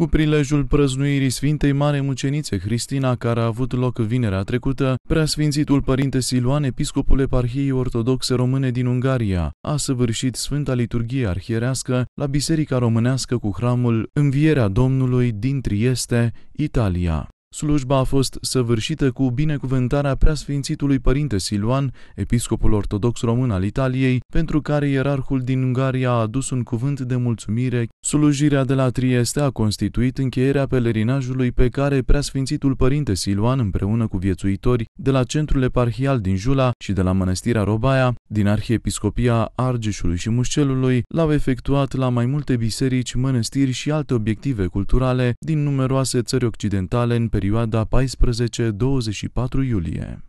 Cu prilejul prăznuirii Sfintei Mare Mucenițe Cristina, care a avut loc vinerea trecută, preasfințitul Părinte Siluan, episcopul Eparhiei Ortodoxe Române din Ungaria, a săvârșit Sfânta Liturghie Arhierească la Biserica Românească cu hramul Învierea Domnului din Trieste, Italia. Slujba a fost săvârșită cu binecuvântarea preasfințitului părinte Siluan, episcopul ortodox român al Italiei, pentru care ierarhul din Ungaria a adus un cuvânt de mulțumire. Slujirea de la Trieste a constituit încheierea pelerinajului pe care preasfințitul părinte Siluan împreună cu viețuitori de la centrul eparhial din Jula și de la mănăstirea Robaia, din arhiepiscopia Argeșului și Mușcelului, l-au efectuat la mai multe biserici, mănăstiri și alte obiective culturale din numeroase țări occidentale în perioada perioada 14-24 iulie.